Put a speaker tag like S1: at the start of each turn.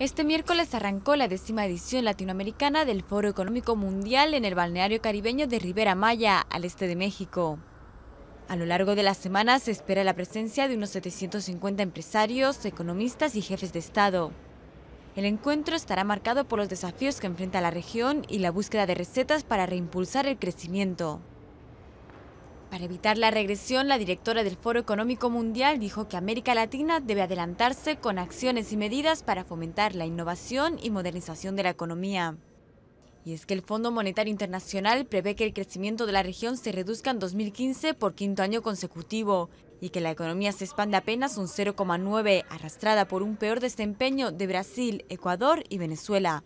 S1: Este miércoles arrancó la décima edición latinoamericana del Foro Económico Mundial en el balneario caribeño de Rivera Maya, al este de México. A lo largo de la semana se espera la presencia de unos 750 empresarios, economistas y jefes de Estado. El encuentro estará marcado por los desafíos que enfrenta la región y la búsqueda de recetas para reimpulsar el crecimiento. Para evitar la regresión, la directora del Foro Económico Mundial dijo que América Latina debe adelantarse con acciones y medidas para fomentar la innovación y modernización de la economía. Y es que el Fondo Monetario Internacional prevé que el crecimiento de la región se reduzca en 2015 por quinto año consecutivo y que la economía se expanda apenas un 0,9, arrastrada por un peor desempeño de Brasil, Ecuador y Venezuela.